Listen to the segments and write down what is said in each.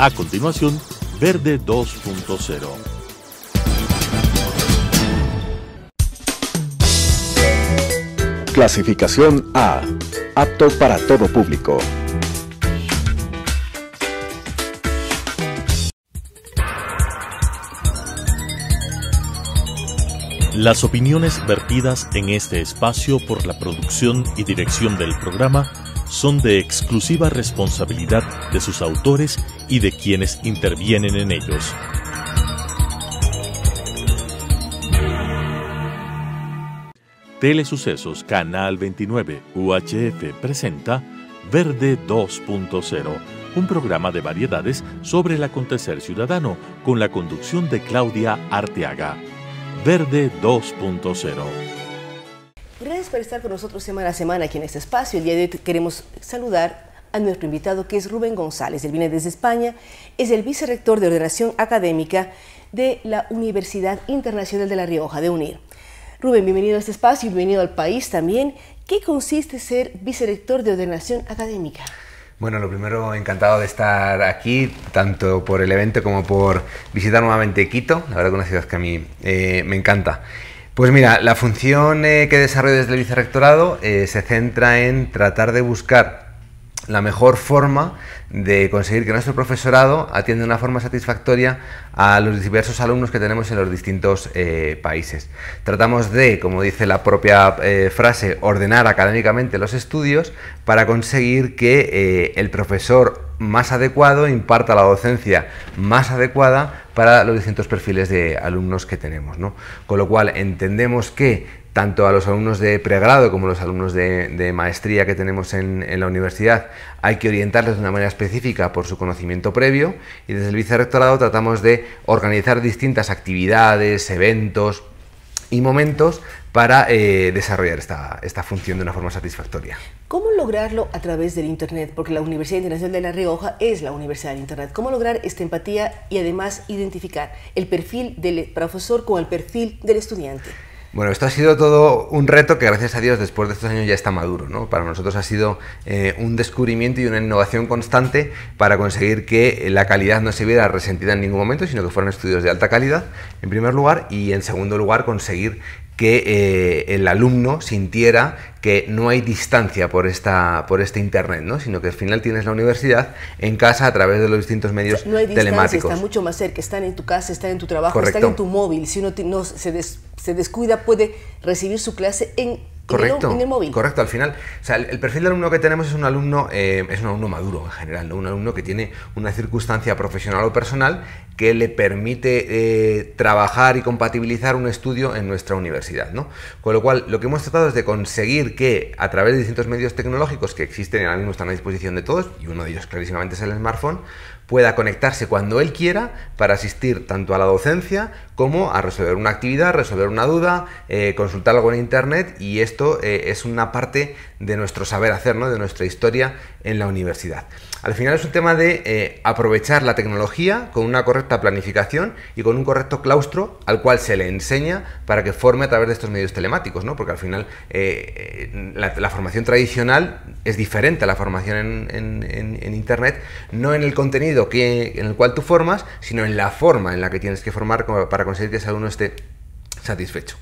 A continuación, Verde 2.0. Clasificación A. Apto para todo público. Las opiniones vertidas en este espacio por la producción y dirección del programa son de exclusiva responsabilidad de sus autores y de quienes intervienen en ellos. Telesucesos Canal 29 UHF presenta Verde 2.0, un programa de variedades sobre el acontecer ciudadano con la conducción de Claudia Arteaga. Verde 2.0. Gracias por estar con nosotros semana a semana aquí en este espacio. El día de hoy queremos saludar a nuestro invitado que es Rubén González. Él viene desde España, es el vicerrector de ordenación académica de la Universidad Internacional de La Rioja, de UNIR. Rubén, bienvenido a este espacio y bienvenido al país también. ¿Qué consiste ser vicerrector de ordenación académica? Bueno, lo primero, encantado de estar aquí, tanto por el evento como por visitar nuevamente Quito, la verdad que una ciudad que a mí eh, me encanta. Pues mira, la función eh, que desarrollo desde el vicerrectorado eh, se centra en tratar de buscar la mejor forma de conseguir que nuestro profesorado atienda de una forma satisfactoria a los diversos alumnos que tenemos en los distintos eh, países. Tratamos de, como dice la propia eh, frase, ordenar académicamente los estudios para conseguir que eh, el profesor más adecuado imparta la docencia más adecuada para los distintos perfiles de alumnos que tenemos. Con lo cual entendemos que tanto a los alumnos de pregrado como a los alumnos de, maestría que tenemos en, la universidad, hay que orientarles de una manera específica por su conocimiento previo y desde el vicerrectorado tratamos de organizar distintas actividades, eventos y momentos para eh, desarrollar esta, esta función de una forma satisfactoria. ¿Cómo lograrlo a través del Internet? Porque la Universidad Internacional de La Rioja es la Universidad del Internet. ¿Cómo lograr esta empatía y además identificar el perfil del profesor con el perfil del estudiante? Bueno, esto ha sido todo un reto que gracias a Dios después de estos años ya está maduro. Para nosotros ha sido eh, un descubrimiento y una innovación constante para conseguir que la calidad no se viera resentida en ningún momento, sino que fueran estudios de alta calidad, en primer lugar, y en segundo lugar conseguir que eh, el alumno sintiera que no hay distancia por esta, por este internet, ¿no? sino que al final tienes la universidad en casa a través de los distintos medios telemáticos. no hay distancia, Está mucho más cerca, están en tu casa, están en tu trabajo, están en tu móvil. Si uno no, se descuida, puede recibir su clase en correcto, Correcto, al final, sea, el, perfil de alumno que tenemos es un alumno, eh, es un alumno maduro en general, un alumno que tiene una circunstancia profesional o personal que le permite eh, trabajar y compatibilizar un estudio en nuestra universidad. ¿no? Con lo cual, lo que hemos tratado es de conseguir que a través de distintos medios tecnológicos que existen y ahora mismo están a disposición de todos, y uno de ellos clarísimamente es el smartphone, pueda conectarse cuando él quiera para asistir tanto a la docencia como a resolver una actividad, resolver una duda, eh, consultar algo en internet y esto eh, es una parte de nuestro saber hacer, de nuestra historia en la universidad. Al final es un tema de eh, aprovechar la tecnología con una correcta planificación y con un correcto claustro al cual se le enseña para que forme a través de estos medios telemáticos, ¿no? Porque al final eh, eh, la, formación tradicional es diferente a la formación en, Internet, no en el contenido en el cual tú formas, sino en la forma en la que tienes que formar para conseguir que ese alumno esté satisfecho.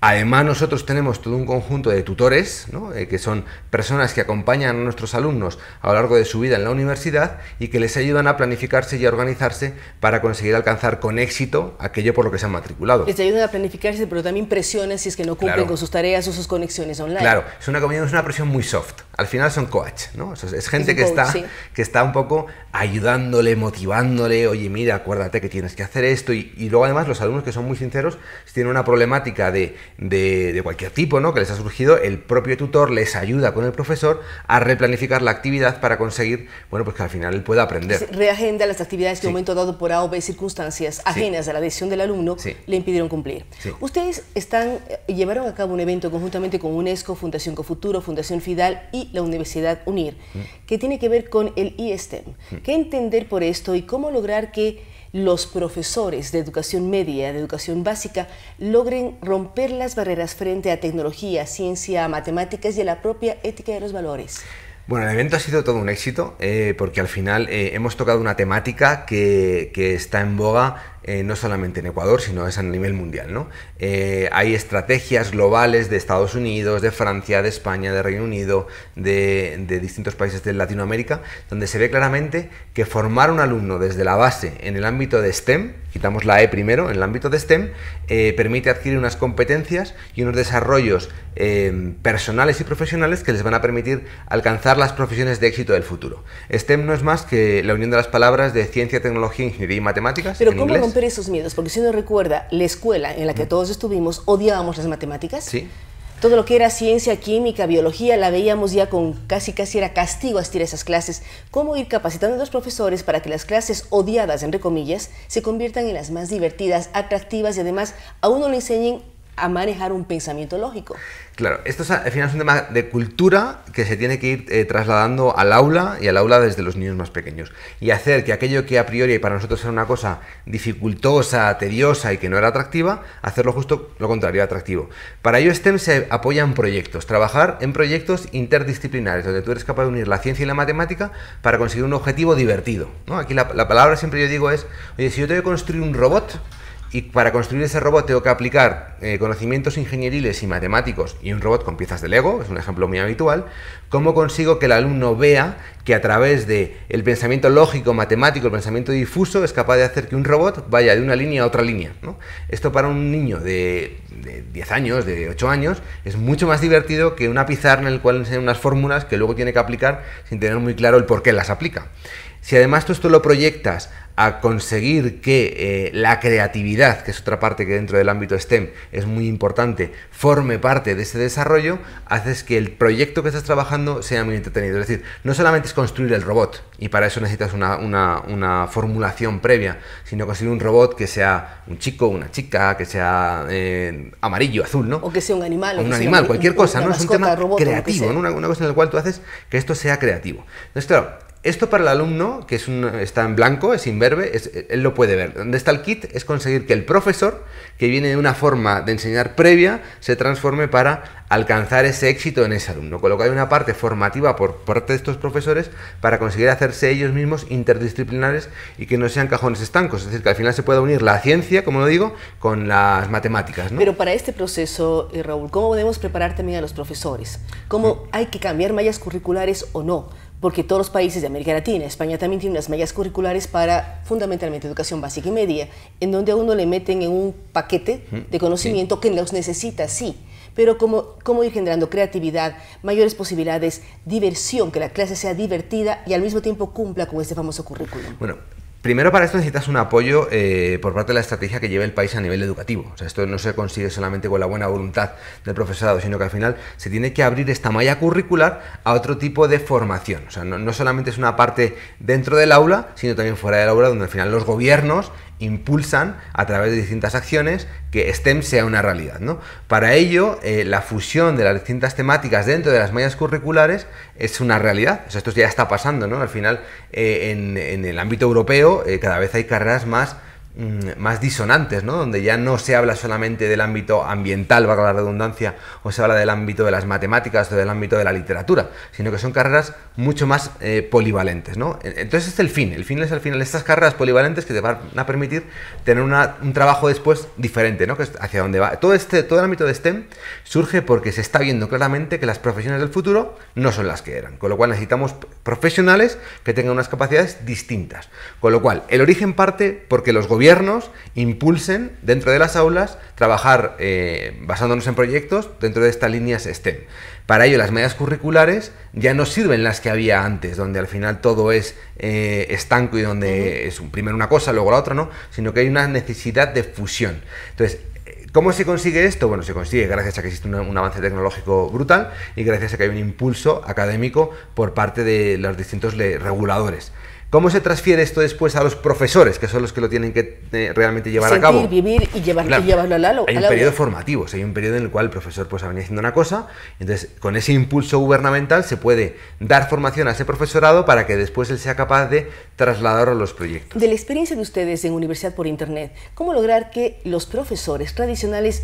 Además, nosotros tenemos todo un conjunto de tutores, eh, que son personas que acompañan a nuestros alumnos a lo largo de su vida en la universidad y que les ayudan a planificarse y a organizarse para conseguir alcanzar con éxito aquello por lo que se han matriculado. Les ayudan a planificarse, pero también presionan si es que no cumplen con sus tareas o sus conexiones online. Claro, es una, es una presión muy soft al final son coach, ¿no? Es, gente que, está, que está un poco ayudándole, motivándole, oye, mira, acuérdate que tienes que hacer esto. Y, luego además los alumnos que son muy sinceros, si tienen una problemática de, cualquier tipo, ¿no? Que les ha surgido, el propio tutor les ayuda con el profesor a replanificar la actividad para conseguir, bueno, pues que al final él pueda aprender. reagenda las actividades que en un momento dado por A o circunstancias ajenas a la decisión del alumno le impidieron cumplir. Ustedes están, eh, llevaron a cabo un evento conjuntamente con UNESCO, Fundación Cofuturo, Fundación Fidal y la Universidad UNIR, mm. que tiene que ver con el ISTEM. Mm. ¿Qué entender por esto y cómo lograr que los profesores de educación media, de educación básica, logren romper las barreras frente a tecnología, ciencia, matemáticas y a la propia ética de los valores? Bueno, el evento ha sido todo un éxito eh, porque al final eh, hemos tocado una temática que, que está en boga eh, no solamente en Ecuador, sino es a nivel mundial. ¿no? Eh, hay estrategias globales de Estados Unidos, de Francia, de España, de Reino Unido, de, distintos países de Latinoamérica, donde se ve claramente que formar un alumno desde la base en el ámbito de STEM, quitamos la E primero, en el ámbito de STEM, eh, permite adquirir unas competencias y unos desarrollos personales y profesionales que les van a permitir alcanzar las profesiones de éxito del futuro. STEM no es más que la unión de las palabras de ciencia, tecnología, ingeniería y matemáticas. en inglés? esos miedos, porque si uno recuerda la escuela en la que todos estuvimos, odiábamos las matemáticas. Sí. Todo lo que era ciencia, química, biología, la veíamos ya con casi casi era castigo asistir a esas clases. ¿Cómo ir capacitando a los profesores para que las clases odiadas, entre comillas, se conviertan en las más divertidas, atractivas y además a uno le enseñen a manejar un pensamiento lógico. Claro, esto es, al final es un tema de cultura que se tiene que ir eh, trasladando al aula y al aula desde los niños más pequeños. Y hacer que aquello que a priori para nosotros era una cosa dificultosa, tediosa y que no era atractiva, hacerlo justo lo contrario, atractivo. Para ello STEM se apoyan proyectos, trabajar en proyectos interdisciplinares, donde tú eres capaz de unir la ciencia y la matemática para conseguir un objetivo divertido. ¿no? Aquí la, la palabra siempre yo digo es, oye, si yo tengo que construir un robot, y para construir ese robot tengo que aplicar eh, conocimientos ingenieriles y matemáticos y un robot con piezas de Lego, es un ejemplo muy habitual. ¿Cómo consigo que el alumno vea que a través del el pensamiento lógico, matemático, el pensamiento difuso, es capaz de hacer que un robot vaya de una línea a otra línea? Esto para un niño de, de, 10 años, de 8 años, es mucho más divertido que una pizarra en la cual enseñan unas fórmulas que luego tiene que aplicar sin tener muy claro el por qué las aplica. Si además tú esto lo proyectas a conseguir que eh, la creatividad, que es otra parte que dentro del ámbito STEM es muy importante, forme parte de ese desarrollo, haces que el proyecto que estás trabajando sea muy entretenido. Es decir, no solamente es construir el robot, y para eso necesitas una, formulación previa, sino conseguir un robot que sea un chico, una chica, que sea eh, amarillo, azul, ¿no? O que sea un animal. un animal, cualquier cosa, ¿no? es un tema creativo, ¿no? Una, una cosa en la cual tú haces que esto sea creativo. Entonces, claro, esto para el alumno, que está en blanco, es imberbe, él lo puede ver. Donde está el kit es conseguir que el profesor, que viene de una forma de enseñar previa, se transforme para alcanzar ese éxito en ese alumno. Colocar hay una parte formativa por parte de estos profesores para conseguir hacerse ellos mismos interdisciplinares y que no sean cajones estancos. Es decir, que al final se pueda unir la ciencia, como lo digo, con las matemáticas. Pero para este proceso, eh, Raúl, ¿cómo podemos preparar también a los profesores? ¿Cómo hay que cambiar mallas curriculares o no? porque todos los países de América Latina, España también tiene unas mallas curriculares para fundamentalmente educación básica y media, en donde a uno le meten en un paquete de conocimiento que los necesita, sí, pero como, ir generando creatividad, mayores posibilidades, diversión, que la clase sea divertida y al mismo tiempo cumpla con este famoso currículum. Bueno, Primero para esto necesitas un apoyo eh, por parte de la estrategia que lleve el país a nivel educativo. sea, esto no se consigue solamente con la buena voluntad del profesorado, sino que al final se tiene que abrir esta malla curricular a otro tipo de formación. O sea, no solamente es una parte dentro del aula, sino también fuera del aula, donde al final los gobiernos impulsan a través de distintas acciones que STEM sea una realidad. Para ello, eh, la fusión de las distintas temáticas dentro de las mallas curriculares es una realidad. esto ya está pasando. ¿no? Al final, eh, en, el ámbito europeo, eh, cada vez hay carreras más Mm, más disonantes, ¿no? Donde ya no se habla solamente del ámbito ambiental, valga la redundancia, o se habla del ámbito de las matemáticas o del ámbito de la literatura, sino que son carreras mucho más eh, polivalentes, ¿no? Entonces es el fin, el fin es al final estas carreras polivalentes que te van a permitir tener una, un trabajo después diferente, ¿no? Que es hacia dónde va. Todo este, todo el ámbito de STEM surge porque se está viendo claramente que las profesiones del futuro no son las que eran, con lo cual necesitamos profesionales que tengan unas capacidades distintas, con lo cual el origen parte porque los gobiernos gobiernos impulsen dentro de las aulas trabajar eh, basándonos en proyectos dentro de estas líneas STEM. Para ello las medidas curriculares ya no sirven las que había antes, donde al final todo es eh, estanco y donde es primero una cosa, luego la otra, Sino que hay una necesidad de fusión. Entonces, eh, ¿Cómo se consigue esto? Bueno, se consigue gracias a que existe un, avance tecnológico brutal y gracias a que hay un impulso académico por parte de los distintos reguladores. ¿Cómo se transfiere esto después a los profesores, que son los que lo tienen que eh, realmente llevar a cabo? vivir y, llevarlo a la Hay un periodo formativo, o hay un periodo en el cual el profesor pues ha venido haciendo una cosa, entonces con ese impulso gubernamental se puede dar formación a ese profesorado para que después él sea capaz de trasladarlo a los proyectos. De la experiencia de ustedes en Universidad por Internet, ¿cómo lograr que los profesores tradicionales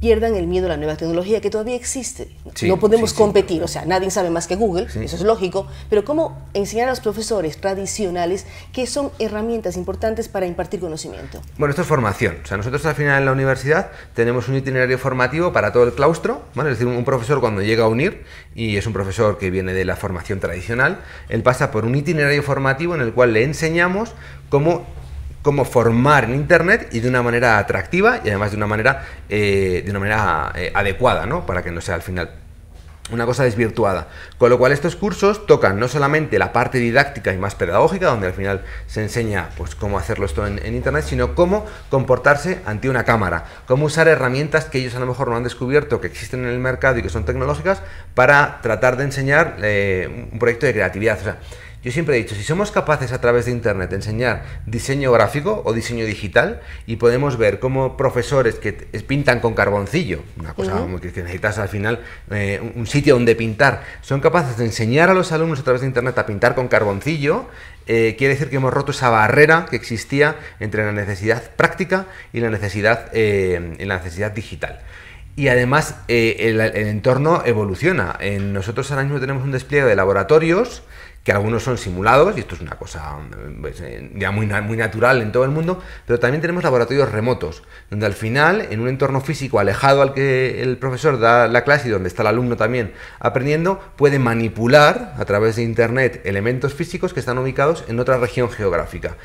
pierdan el miedo a la nueva tecnología que todavía existe. no podemos competir, o sea, nadie sabe más que Google, eso es lógico, pero cómo enseñar a los profesores tradicionales que son herramientas importantes para impartir conocimiento. Bueno, esto es formación, o sea, nosotros al final en la universidad tenemos un itinerario formativo para todo el claustro, es decir, un profesor cuando llega a unir, y es un profesor que viene de la formación tradicional, él pasa por un itinerario formativo en el cual le enseñamos cómo cómo formar en Internet y de una manera atractiva y además de una manera, eh, de una manera eh, adecuada, ¿no? Para que no sea al final una cosa desvirtuada. Con lo cual estos cursos tocan no solamente la parte didáctica y más pedagógica, donde al final se enseña pues, cómo hacerlo esto en, Internet, sino cómo comportarse ante una cámara, cómo usar herramientas que ellos a lo mejor no han descubierto, que existen en el mercado y que son tecnológicas, para tratar de enseñar eh, un proyecto de creatividad. Yo siempre he dicho, si somos capaces a través de Internet de enseñar diseño gráfico o diseño digital y podemos ver cómo profesores que pintan con carboncillo, una cosa que necesitas al final eh, un sitio donde pintar, son capaces de enseñar a los alumnos a través de Internet a pintar con carboncillo, eh, quiere decir que hemos roto esa barrera que existía entre la necesidad práctica y la necesidad, eh, la necesidad digital. Y además el, entorno evoluciona. nosotros ahora mismo tenemos un despliegue de laboratorios que algunos son simulados, y esto es una cosa pues, eh, ya muy, muy natural en todo el mundo, pero también tenemos laboratorios remotos, donde al final, en un entorno físico alejado al que el profesor da la clase y donde está el alumno también aprendiendo, puede manipular a través de Internet elementos físicos que están ubicados en otra región geográfica.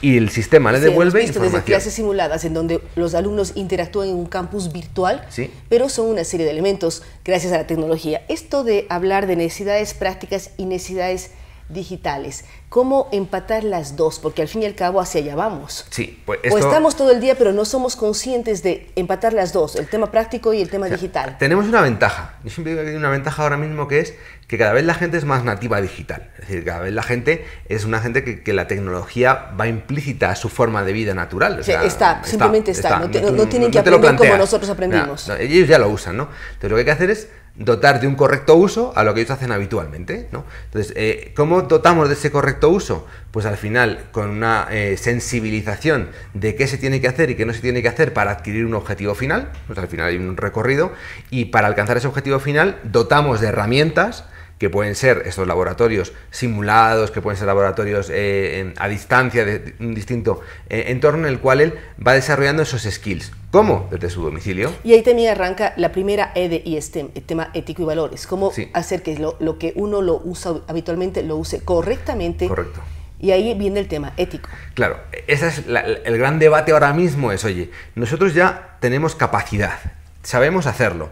Y el sistema le devuelve visto información. clases simuladas, en donde los alumnos interactúan en un campus virtual, pero son una serie de elementos gracias a la tecnología. Esto de hablar de necesidades prácticas y necesidades digitales. ¿Cómo empatar las dos? Porque al fin y al cabo hacia allá vamos. Sí, pues O estamos todo el día, pero no somos conscientes de empatar las dos, el tema práctico y el tema digital. Tenemos una ventaja. Yo siempre digo que hay una ventaja ahora mismo que es que cada vez la gente es más nativa digital. Es decir, cada vez la gente es una gente que, la tecnología va implícita a su forma de vida natural. está, simplemente está. No, tienen que aprender como nosotros aprendimos. ellos ya lo usan, ¿no? Entonces lo que hay que hacer es dotar de un correcto uso a lo que ellos hacen habitualmente. ¿no? Entonces, eh, ¿cómo dotamos de ese correcto uso? Pues al final, con una eh, sensibilización de qué se tiene que hacer y qué no se tiene que hacer para adquirir un objetivo final, pues al final hay un recorrido, y para alcanzar ese objetivo final dotamos de herramientas que pueden ser estos laboratorios simulados, que pueden ser laboratorios eh, a distancia de un distinto eh, entorno en el cual él va desarrollando esos skills. ¿Cómo? Desde su domicilio. Y ahí también arranca la primera E de STEM, el tema ético y valores. Cómo hacer que lo, que uno lo usa habitualmente lo use correctamente. Correcto. Y ahí viene el tema ético. Claro, ese es el gran debate ahora mismo es, oye, nosotros ya tenemos capacidad, sabemos hacerlo,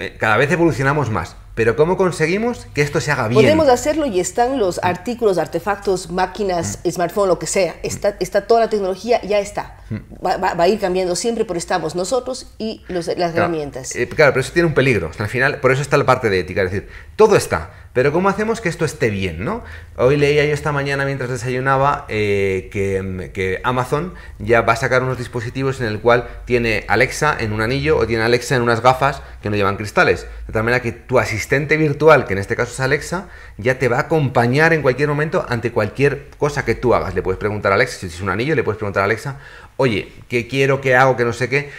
eh, cada vez evolucionamos más, pero ¿cómo conseguimos que esto se haga bien? Podemos hacerlo y están los artículos, artefactos, máquinas, mm. smartphone, lo que sea. Está, mm. está toda la tecnología, ya está. Mm. Va, a ir cambiando siempre, pero estamos nosotros y las herramientas. Eh, claro, pero eso tiene un peligro. Al final, por eso está la parte de ética. Es decir, todo está pero ¿cómo hacemos que esto esté bien? ¿no? Hoy leía yo esta mañana mientras desayunaba eh, que, mm, que, Amazon ya va a sacar unos dispositivos en el cual tiene Alexa en un anillo o tiene Alexa en unas gafas que no llevan cristales. De tal manera que tu asistente virtual, que en este caso es Alexa, ya te va a acompañar en cualquier momento ante cualquier cosa que tú hagas. Le puedes preguntar a Alexa, si es un anillo, le puedes preguntar a Alexa, oye, ¿qué quiero, qué hago, qué no sé qué?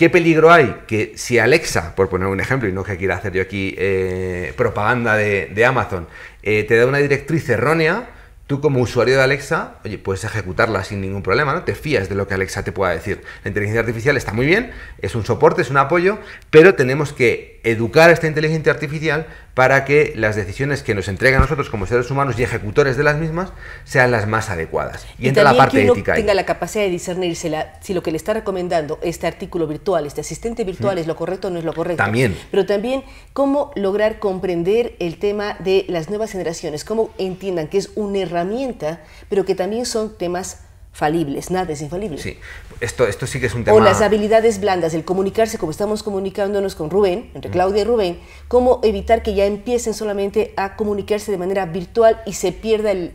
¿Qué peligro hay? Que si Alexa, por poner un ejemplo, y no que quiera hacer yo aquí eh, propaganda de, Amazon, eh, te da una directriz errónea, tú como usuario de Alexa, oye, puedes ejecutarla sin ningún problema, ¿no? Te fías de lo que Alexa te pueda decir. La inteligencia artificial está muy bien, es un soporte, es un apoyo, pero tenemos que educar a esta inteligencia artificial para que las decisiones que nos entregan a nosotros como seres humanos y ejecutores de las mismas sean las más adecuadas. Y, entra la parte que uno tenga la capacidad de discernir si, lo que le está recomendando este artículo virtual, este asistente virtual, es lo correcto o no es lo correcto. También. Pero también cómo lograr comprender el tema de las nuevas generaciones, cómo entiendan que es una herramienta, pero que también son temas falibles, nada es infalible. Sí, esto, esto sí que es un tema. O las habilidades blandas, el comunicarse como estamos comunicándonos con Rubén, entre mm. Claudia y Rubén, cómo evitar que ya empiecen solamente a comunicarse de manera virtual y se pierda el,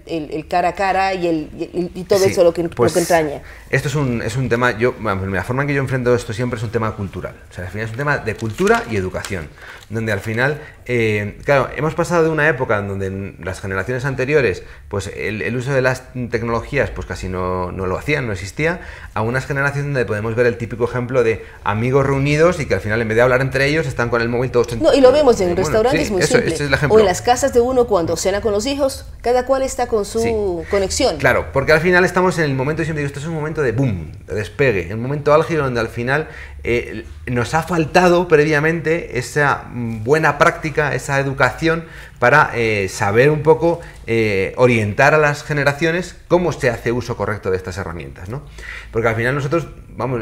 cara a cara y, el, y todo eso lo pues, que, entraña. Esto es un, es un tema, yo, la forma en que yo enfrento esto siempre es un tema cultural, o sea, al final es un tema de cultura y educación donde al final, eh, claro, hemos pasado de una época en donde las generaciones anteriores, pues el, uso de las tecnologías, pues casi no, lo hacían, no existía, a unas generaciones donde podemos ver el típico ejemplo de amigos reunidos y que al final en vez de hablar entre ellos están con el móvil todos... No, y lo vemos en restaurantes muy este o en las casas de uno cuando cena con los hijos, cada cual está con su conexión. Claro, porque al final estamos en el momento, y siempre digo, esto es un momento de boom, de despegue, el momento álgido donde al final eh, nos ha faltado previamente esa Mm, buena práctica, esa educación para eh, saber un poco eh, orientar a las generaciones cómo se hace uso correcto de estas herramientas. Porque al final nosotros, vamos,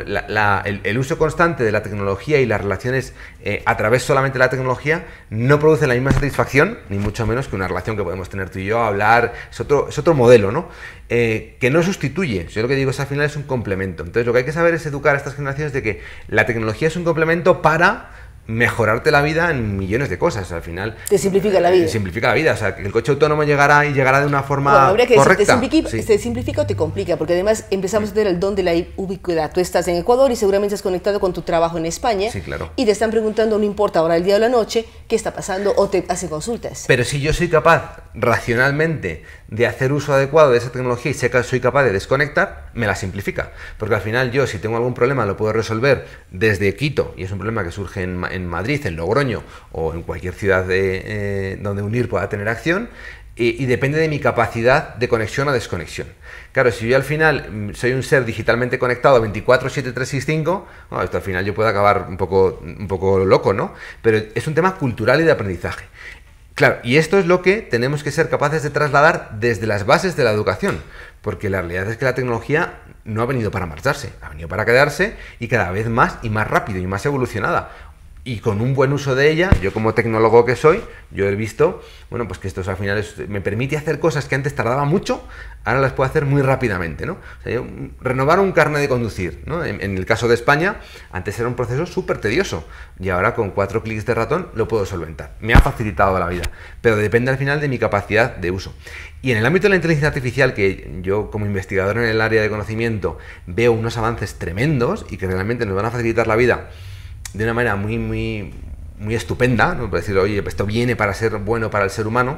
el, uso constante de la tecnología y las relaciones eh, a través solamente de la tecnología no produce la misma satisfacción, ni mucho menos que una relación que podemos tener tú y yo, hablar, es otro, es otro modelo, ¿no? que no sustituye, yo lo que digo es al final es un complemento. Entonces lo que hay que saber es educar a estas generaciones de que la tecnología es un complemento para mejorarte la vida en millones de cosas. Al final. Te simplifica la eh, vida. Te simplifica la vida. O sea, que el coche autónomo llegará y llegará de una forma. Bueno, correcta. Decir, ¿te, simplifica, ¿te simplifica, o te complica? Porque además empezamos a tener el don de la ubicuidad. E Tú estás en Ecuador y seguramente estás conectado con tu trabajo en España. Sí, claro. Y te están preguntando, no importa ahora el día o la noche, qué está pasando o te hacen consultas. Pero si yo soy capaz racionalmente de hacer uso adecuado de esa tecnología y sé que soy capaz de desconectar, me la simplifica. Porque al final yo si tengo algún problema lo puedo resolver desde Quito, y es un problema que surge en, Madrid, en Logroño o en cualquier ciudad eh, donde unir pueda tener acción, y, depende de mi capacidad de conexión a desconexión. Claro, si yo al final mm, soy un ser digitalmente conectado 24, 7, 3, 6, bueno, esto al final yo puedo acabar un poco, un poco loco, ¿no? Pero es un tema cultural y de aprendizaje. Claro, y esto es lo que tenemos que ser capaces de trasladar desde las bases de la educación, porque la realidad es que la tecnología no ha venido para marcharse, ha venido para quedarse y cada vez más y más rápido y más evolucionada y con un buen uso de ella, yo como tecnólogo que soy, yo he visto, bueno, pues que esto al final me permite hacer cosas que antes tardaba mucho, ahora las puedo hacer muy rápidamente, mm, renovar un carnet de conducir, En, en, el caso de España, antes era un proceso súper tedioso y ahora con cuatro clics de ratón lo puedo solventar. Me ha facilitado la vida, pero depende al final de mi capacidad de uso. Y en el ámbito de la inteligencia artificial, que yo como investigador en el área de conocimiento veo unos avances tremendos y que realmente nos van a facilitar la vida de una manera muy, muy, estupenda, ¿no? Para decir, oye, esto viene para ser bueno para el ser humano.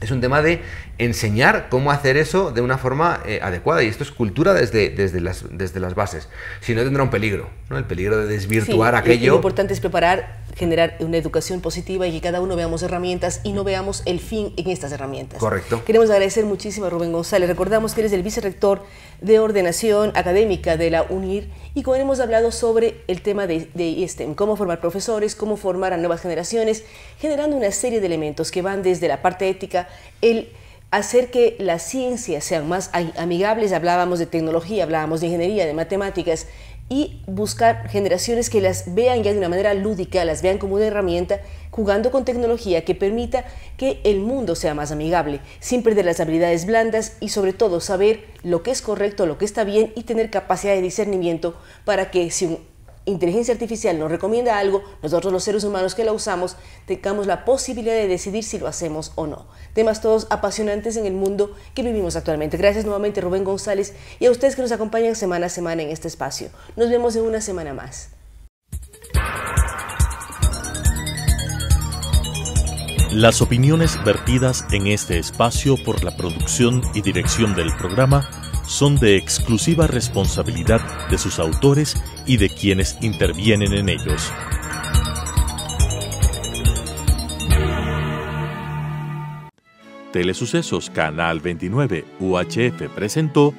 Es un tema de enseñar cómo hacer eso de una forma eh, adecuada. Y esto es cultura desde, desde, las, desde las bases. Si no, tendrá un peligro, ¿no? El peligro de desvirtuar aquello. Lo importante es preparar generar una educación positiva y que cada uno veamos herramientas y no veamos el fin en estas herramientas. Correcto. Queremos agradecer muchísimo a Rubén González. Recordamos que eres el vicerrector de ordenación académica de la UNIR y con él hemos hablado sobre el tema de, de e cómo formar profesores, cómo formar a nuevas generaciones, generando una serie de elementos que van desde la parte ética, el hacer que las ciencias sean más amigables, hablábamos de tecnología, hablábamos de ingeniería, de matemáticas, y buscar generaciones que las vean ya de una manera lúdica, las vean como una herramienta, jugando con tecnología que permita que el mundo sea más amigable, sin perder las habilidades blandas y sobre todo saber lo que es correcto, lo que está bien y tener capacidad de discernimiento para que si un inteligencia artificial nos recomienda algo, nosotros los seres humanos que la usamos tengamos la posibilidad de decidir si lo hacemos o no. Temas todos apasionantes en el mundo que vivimos actualmente. Gracias nuevamente Rubén González y a ustedes que nos acompañan semana a semana en este espacio. Nos vemos en una semana más. Las opiniones vertidas en este espacio por la producción y dirección del programa son de exclusiva responsabilidad de sus autores y de quienes intervienen en ellos. Telesucesos Canal 29 UHF presentó